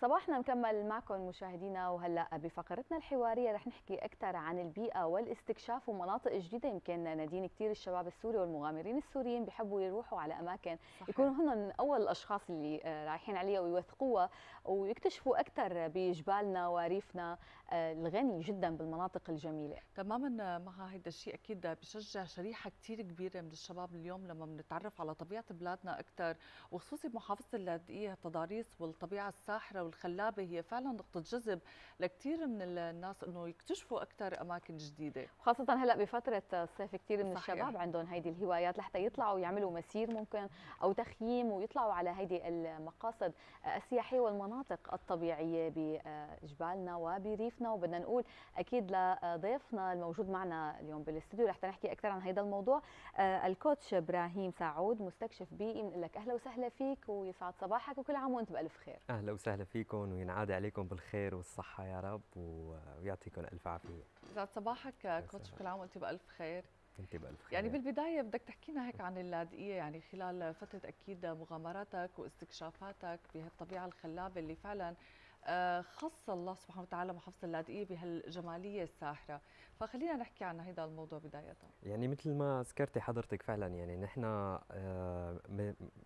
صباحنا مكمل معكم مشاهدينا وهلا بفقرتنا الحواريه رح نحكي اكثر عن البيئه والاستكشاف ومناطق جديده يمكن نادين كثير الشباب السوري والمغامرين السوريين بحبوا يروحوا على اماكن صحيح. يكونوا هن اول الاشخاص اللي آه، رايحين عليها ويوثقوها ويكتشفوا اكثر بجبالنا وريفنا آه، الغني جدا بالمناطق الجميله تماما آه، مع هذا الشيء اكيد بشجع شريحه كثير كبيره من الشباب اليوم لما بنتعرف على طبيعه بلادنا اكثر وخصوصي بمحافظه اللاذقيه التضاريس والطبيعه الساحره الخلابة هي فعلا نقطه جذب لكثير من الناس انه يكتشفوا اكثر اماكن جديده خاصه هلا بفتره الصيف كثير من صحيح. الشباب عندهم هيدي الهوايات لحتى يطلعوا يعملوا مسير ممكن او تخييم ويطلعوا على هيدي المقاصد السياحيه والمناطق الطبيعيه بجبالنا وبريفنا وبدنا نقول اكيد لضيفنا الموجود معنا اليوم بالاستديو لحتى نحكي اكثر عن هذا الموضوع الكوتش ابراهيم سعود مستكشف بيئي بنقول لك اهلا وسهلا فيك ويسعد صباحك وكل عام وانت بالف خير اهلا وسهلا فيك فيكم وينعاد عليكم بالخير والصحة يا رب ويعطيكم ألف عافية يسعد صباحك كوتش كل عام وأنت بألف خير انت بألف خير يعني بالبداية بدك تحكينا هيك عن اللاذقية يعني خلال فترة أكيد مغامراتك واستكشافاتك بهالطبيعة الخلابة اللي فعلا آه، خص الله سبحانه وتعالى محافظه اللاذقيه بهالجماليه الساحره فخلينا نحكي عن هذا الموضوع بدايه يعني مثل ما ذكرتي حضرتك فعلا يعني نحن آه،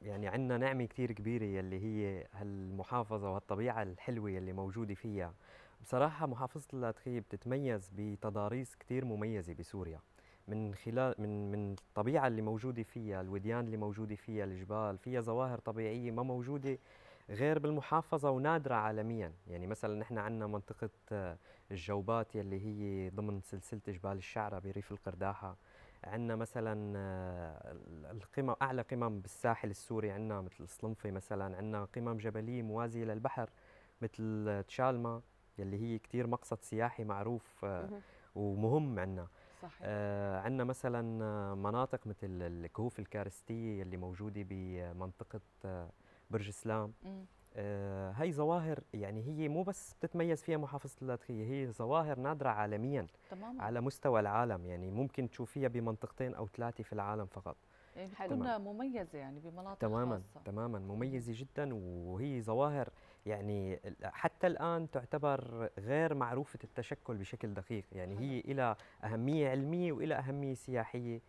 يعني عندنا نعمه كثير كبيره يلي هي هالمحافظه وهالطبيعه الحلوه يلي موجوده فيها بصراحه محافظه اللاذقيه بتتميز بتضاريس كثير مميزه بسوريا من خلال من من الطبيعه اللي موجوده فيها الوديان اللي موجوده فيها الجبال فيها ظواهر طبيعيه ما موجوده غير بالمحافظه ونادره عالميا يعني مثلا نحن عندنا منطقه آه، الجوبات يلي هي ضمن سلسله جبال الشعره بريف القرداحه عندنا مثلا آه، القمم اعلى قمم بالساحل السوري عندنا مثل الصلنفه مثلا عندنا قمم جبليه موازيه للبحر مثل تشالما يلي هي كثير مقصد سياحي معروف آه، ومهم عندنا صحيح. آه عندنا مثلا مناطق مثل الكهوف الكارستيه اللي موجوده بمنطقه برج سلام آه هي ظواهر يعني هي مو بس بتتميز فيها محافظه اللاذقيه هي ظواهر نادره عالميا تماما. على مستوى العالم يعني ممكن تشوفيها بمنطقتين او ثلاثه في العالم فقط يعني إيه، كنا مميزه يعني بمناطق تماما خاصة. تماما مميزه جدا وهي ظواهر يعني حتى الان تعتبر غير معروفه التشكل بشكل دقيق يعني هي لها اهميه علميه والى اهميه سياحيه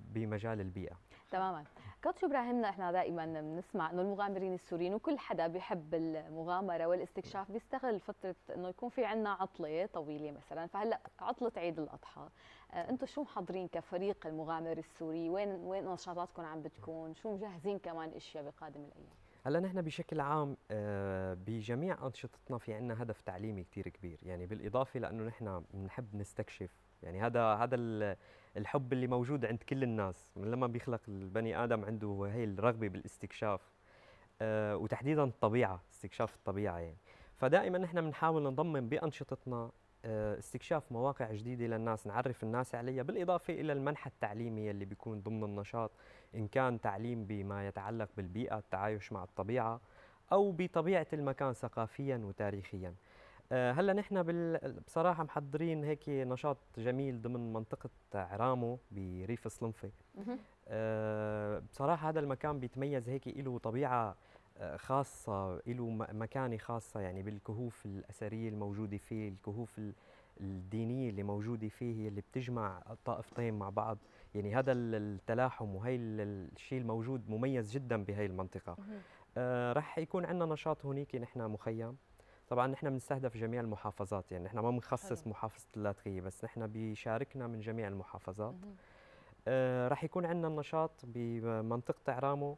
بمجال البيئه تماما كوتش ابراهيم احنا دائما بنسمع انه المغامرين السوريين وكل حدا بيحب المغامره والاستكشاف بيستغل فتره انه يكون في عندنا عطله طويله مثلا فهلا عطله عيد الاضحى آه، انتم شو محضرين كفريق المغامر السوري وين وين نشاطاتكم عم بتكون شو مجهزين كمان اشياء بقادم الايام هلا نحن بشكل عام آه، بجميع انشطتنا في عندنا هدف تعليمي كثير كبير يعني بالاضافه لانه نحن بنحب نستكشف يعني هذا هذا الحب اللي موجود عند كل الناس من لما بيخلق البني ادم عنده هي الرغبه بالاستكشاف أه وتحديدا الطبيعه استكشاف الطبيعه يعني فدائما نحن بنحاول نضمن بانشطتنا آه، استكشاف مواقع جديدة للناس نعرف الناس عليها بالإضافة إلى المنحى التعليمي اللي بيكون ضمن النشاط إن كان تعليم بما يتعلق بالبيئة التعايش مع الطبيعة أو بطبيعة المكان ثقافيا وتاريخيا آه، هلا نحن بصراحه محضرين هيك نشاط جميل ضمن منطقه عرامو بريف الصلنفه آه، بصراحه هذا المكان بيتميز هيك له طبيعه آه، خاصه له مكانه خاصه يعني بالكهوف الاثريه الموجوده فيه الكهوف الدينيه اللي موجوده فيه هي اللي بتجمع طائفتين مع بعض يعني هذا التلاحم وهي الشيء الموجود مميز جدا بهي المنطقه رح يكون عندنا نشاط هنيك نحن مخيم طبعا نحن بنستهدف جميع المحافظات يعني نحن ما بنخصص محافظه اللاذقيه بس نحن بيشاركنا من جميع المحافظات آه رح يكون عندنا النشاط بمنطقه عرامه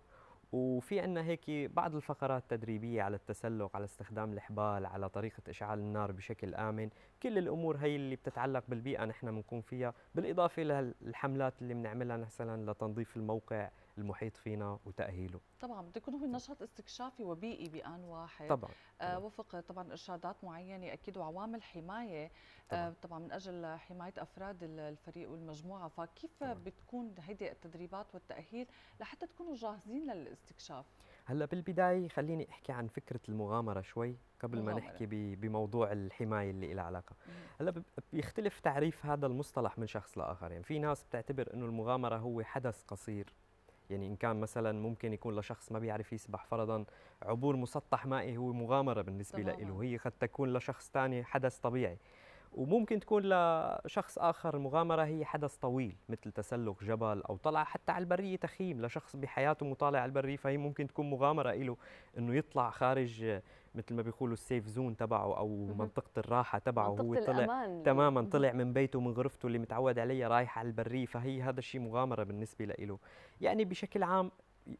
وفي عندنا هيك بعض الفقرات التدريبيه على التسلق على استخدام الحبال على طريقه اشعال النار بشكل امن كل الامور هي اللي بتتعلق بالبيئه نحن بنكون فيها بالاضافه للحملات اللي بنعملها مثلا لتنظيف الموقع المحيط فينا وتأهيله طبعا بده يكون هو نشاط استكشافي وبيئي بآن واحد طبعا, آه، طبعاً. آه وفق طبعا إرشادات معينة أكيد وعوامل حماية آه، طبعا. آه طبعا من أجل حماية أفراد الفريق والمجموعة فكيف طبعاً. بتكون هيدي التدريبات والتأهيل لحتى تكونوا جاهزين للاستكشاف هلا بالبداية خليني أحكي عن فكرة المغامرة شوي قبل مغامرة. ما نحكي بموضوع الحماية اللي لها علاقة هلا بيختلف تعريف هذا المصطلح من شخص لآخر يعني في ناس بتعتبر أنه المغامرة هو حدث قصير يعني ان كان مثلا ممكن يكون لشخص ما بيعرف يسبح فرضا عبور مسطح مائي هو مغامره بالنسبه له وهي قد تكون لشخص ثاني حدث طبيعي وممكن تكون لشخص اخر مغامره هي حدث طويل مثل تسلق جبل او طلعه حتى على البريه تخييم لشخص بحياته مطالع على البريه فهي ممكن تكون مغامره له انه يطلع خارج مثل ما بيقولوا السيف زون تبعه او منطقه الراحه تبعه منطقة هو طلع الأمان. تماما طلع من بيته من غرفته اللي متعود عليها رايح على البريه فهي هذا الشيء مغامره بالنسبه له يعني بشكل عام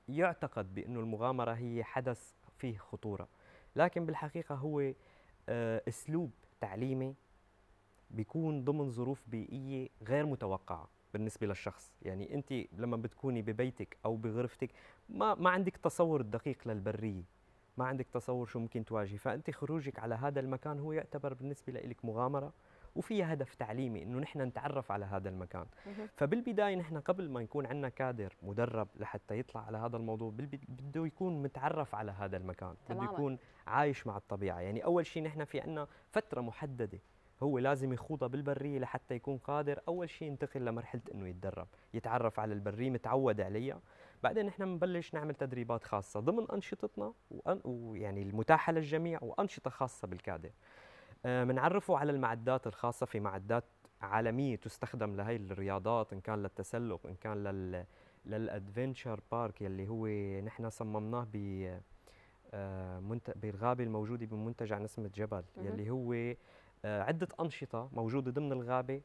يعتقد بانه المغامره هي حدث فيه خطوره لكن بالحقيقه هو آه، اسلوب تعليمي بيكون ضمن ظروف بيئيه غير متوقعه بالنسبه للشخص يعني انت لما بتكوني ببيتك او بغرفتك ما ما عندك تصور دقيق للبريه ما عندك تصور شو ممكن تواجهي فانت خروجك على هذا المكان هو يعتبر بالنسبه لك مغامره وفيها هدف تعليمي انه نحن نتعرف على هذا المكان فبالبدايه نحن قبل ما يكون عندنا كادر مدرب لحتى يطلع على هذا الموضوع بده يكون متعرف على هذا المكان بده يكون عايش مع الطبيعه يعني اول شيء نحن في عندنا فتره محدده هو لازم يخوضها بالبرية لحتى يكون قادر أول شيء ينتقل لمرحلة أنه يتدرب يتعرف على البرية متعود عليها بعدين نحن بنبلش نعمل تدريبات خاصه ضمن انشطتنا ويعني المتاحه للجميع وانشطه خاصه بالكادر بنعرفه آه، على المعدات الخاصه في معدات عالميه تستخدم لهي الرياضات ان كان للتسلق ان كان لل للادفنتشر بارك يلي هو نحن صممناه ب آه، بالغابه الموجوده بمنتجع نسمه جبل يلي هو آه، عده انشطه موجوده ضمن الغابه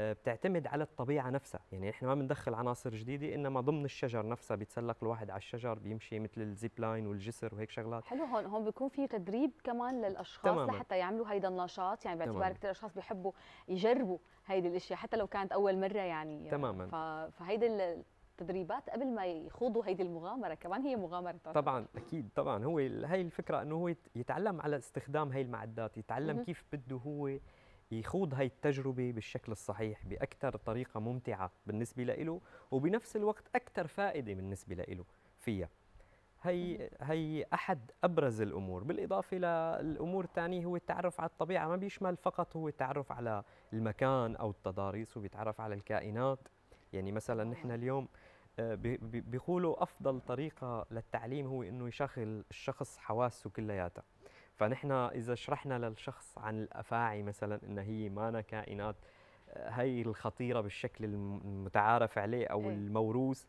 آه، بتعتمد على الطبيعه نفسها يعني احنا ما بندخل عناصر جديده انما ضمن الشجر نفسها بيتسلق الواحد على الشجر بيمشي مثل الزيب لاين والجسر وهيك شغلات حلو هون هون بيكون في تدريب كمان للاشخاص تماما. لحتى يعملوا هيدا النشاط يعني باعتبار كثير اشخاص بيحبوا يجربوا هيدي الاشياء حتى لو كانت اول مره يعني تماما ف... فهيدي التدريبات قبل ما يخوضوا هيدي المغامره كمان هي مغامره طبعا اكيد طبعا هو هي الفكره انه هو يتعلم على استخدام هي المعدات يتعلم كيف بده هو يخوض هاي التجربة بالشكل الصحيح بأكثر طريقة ممتعة بالنسبة له وبنفس الوقت أكثر فائدة بالنسبة له فيها هي هي احد ابرز الامور بالاضافه للامور الثانيه هو التعرف على الطبيعه ما بيشمل فقط هو التعرف على المكان او التضاريس وبيتعرف على الكائنات يعني مثلا نحن اليوم آه، بيقولوا افضل طريقه للتعليم هو انه يشغل الشخص حواسه كلياتها فنحن اذا شرحنا للشخص عن الافاعي مثلا ان هي مانا كائنات هي آه، الخطيره بالشكل المتعارف عليه او إيه. الموروث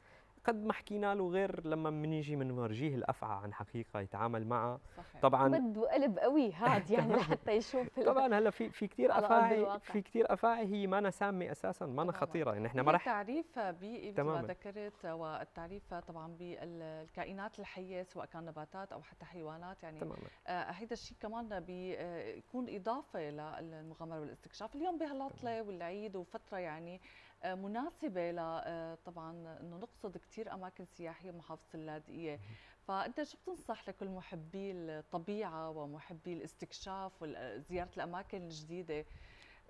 قد ما حكينا له غير لما بنيجي بنورجيه الافعى عن حقيقه يتعامل معها صحيح. طبعا بده وقلب قوي هاد يعني لحتى يشوف طبعا هلا في في كثير افاعي في كثير افاعي هي ما سامه اساسا ما خطيره يعني احنا ما رح التعريف مثل ما ذكرت والتعريف طبعا بالكائنات الحيه سواء كان نباتات او حتى حيوانات يعني تماما. آه هيدا الشيء كمان بيكون آه، اضافه للمغامره والاستكشاف اليوم بهالعطله والعيد وفتره يعني آه، مناسبه ل آه، طبعا انه نقصد كثير اماكن سياحيه بمحافظه اللاذقيه فانت شو بتنصح لكل محبي الطبيعه ومحبي الاستكشاف وزياره آه، الاماكن الجديده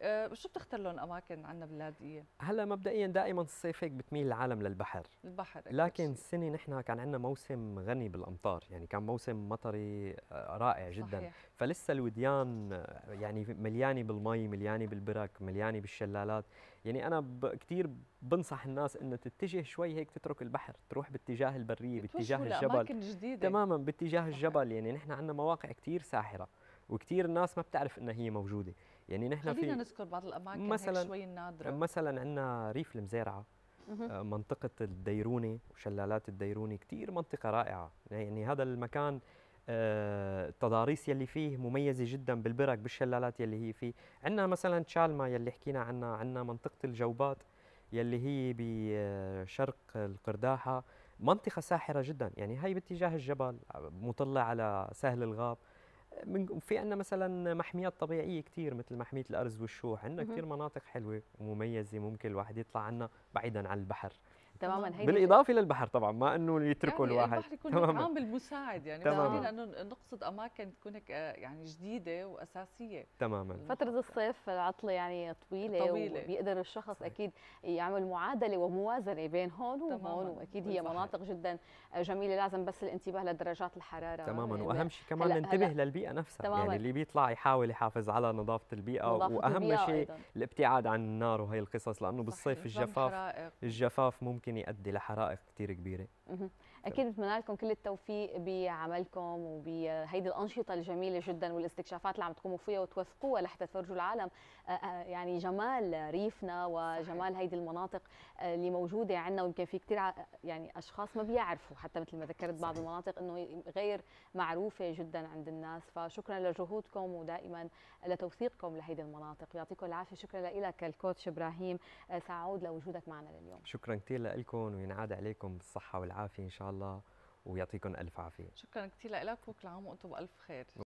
آه، شو بتختار لهم اماكن عندنا باللاذقيه؟ هلا مبدئيا دائما الصيف هيك بتميل العالم للبحر البحر أكيد. لكن السنه نحن كان عندنا موسم غني بالامطار يعني كان موسم مطري آه، رائع جدا صحيح. فلسه الوديان آه، يعني مليانه بالمي مليانه بالبرك مليانه بالشلالات يعني انا كثير بنصح الناس انه تتجه شوي هيك تترك البحر تروح باتجاه البريه باتجاه الجبل جديدة. تماما باتجاه الجبل يعني نحن عندنا مواقع كثير ساحره وكثير الناس ما بتعرف انها هي موجوده يعني نحن خلينا في نذكر بعض الاماكن مثلا شوي نادره مثلا عندنا ريف المزارعه آه، منطقة الديرونة وشلالات الديرونة كتير منطقة رائعة يعني هذا المكان آه، التضاريس يلي فيه مميزة جدا بالبرك بالشلالات يلي هي فيه عندنا مثلا تشالما يلي حكينا عنها عندنا منطقة الجوبات يلي هي بشرق القرداحة منطقة ساحرة جدا يعني هي باتجاه الجبل مطلة على سهل الغاب في عندنا مثلا محميات طبيعيه كثير مثل محميه الارز والشوح عندنا كثير مناطق حلوه ومميزه ممكن الواحد يطلع عنها بعيدا عن البحر تماما هي بالاضافه للبحر طبعا ما انه يتركوا يعني الواحد البحر يكون تماما عامل مساعد يعني تماما انه نقصد اماكن تكون هيك آه، يعني جديده واساسيه تماما فتره الصيف العطله يعني طويله, طويلة. وبيقدر الشخص صحيح. اكيد يعمل معادله وموازنه بين هون وهون واكيد هي مناطق جدا آه، جميله لازم بس الانتباه لدرجات الحراره تماما واهم شيء كمان ننتبه للبيئه نفسها يعني تماماً. يعني اللي بيطلع يحاول يحافظ على نظافه البيئه نظافة واهم شيء الابتعاد عن النار وهي القصص لانه بالصيف الجفاف الجفاف ممكن ممكن يؤدي لحرائق كتير كبيره طيب. اكيد بتمنى لكم كل التوفيق بعملكم وبهيدي الانشطه الجميله جدا والاستكشافات اللي عم تقوموا فيها وتوثقوها لحتى تفرجوا العالم آه، آه، يعني جمال ريفنا وجمال هيدي المناطق آه، اللي موجوده عندنا ويمكن في كثير يعني اشخاص ما بيعرفوا حتى مثل ما ذكرت بعض المناطق انه غير معروفه جدا عند الناس فشكرا لجهودكم ودائما لتوثيقكم لهيدي المناطق يعطيكم العافيه شكرا لك الكوتش ابراهيم سعود لوجودك معنا لليوم شكرا كثير لكم وينعاد عليكم بالصحه والعافيه العافيه ان شاء الله ويعطيكم الف عافيه شكرا كثير لك وكل عام وانتم بالف خير